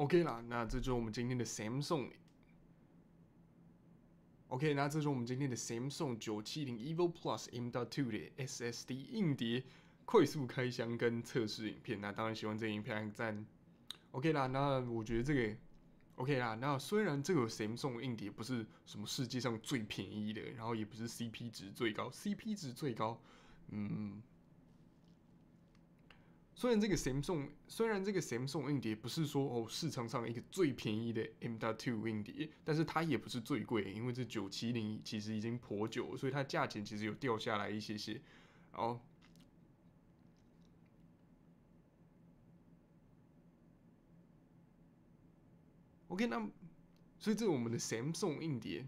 OK 啦，那这就是我们今天的 Samsung。OK，那这就是我们今天的 Samsung 九七零 e v o l Plus M 到 Two 的 SSD 硬碟快速开箱跟测试影片。那当然喜欢这影片按赞。OK 啦，那我觉得这个 OK 啦。那虽然这个 Samsung 硬碟不是什么世界上最便宜的，然后也不是 CP 值最高，CP 值最高，嗯。虽然这个 Samsung，虽然这个 Samsung 硬碟不是说哦市场上一个最便宜的 M W 硬碟，但是它也不是最贵，因为这九七零其实已经颇久，所以它价钱其实有掉下来一些些。好，OK，那所以这是我们的 Samsung 硬碟，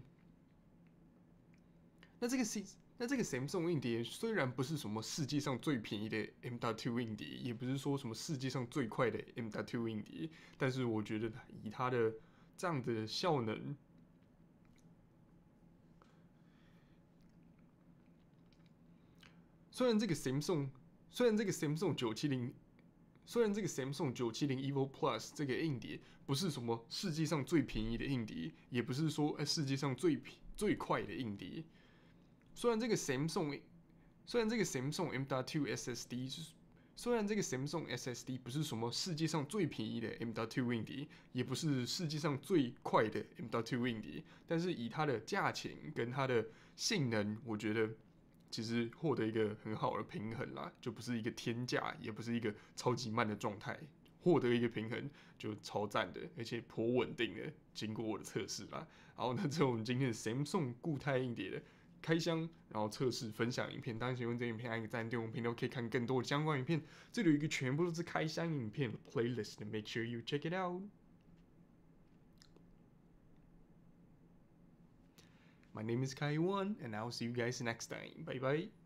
那这个是。那这个 Samsung 硬碟虽然不是什么世界上最便宜的 M.2 硬碟，也不是说什么世界上最快的 M.2 硬碟，但是我觉得以它的这样的效能，虽然这个 Samsung，虽然这个 Samsung 九七零，虽然这个 Samsung 九七零 Evo Plus 这个硬碟不是什么世界上最便宜的硬碟，也不是说世界上最最最快的硬碟。虽然这个 Samsung，虽然这个 Samsung M2 SSD，是虽然这个 Samsung SSD 不是什么世界上最便宜的 M2 Windy，也不是世界上最快的 M2 Windy，但是以它的价钱跟它的性能，我觉得其实获得一个很好的平衡啦，就不是一个天价，也不是一个超级慢的状态，获得一个平衡就超赞的，而且颇稳定的。经过我的测试啦，然后那这是我们今天的 Samsung 固态硬碟的。开箱，然后测试，分享影片。当然，喜欢这影片按个赞，订阅我们频道可以看更多相关影片。这里有一个全部都是开箱影片 playlist，make sure you check it out. My name is Kai w a n and I'll see you guys next time. Bye bye.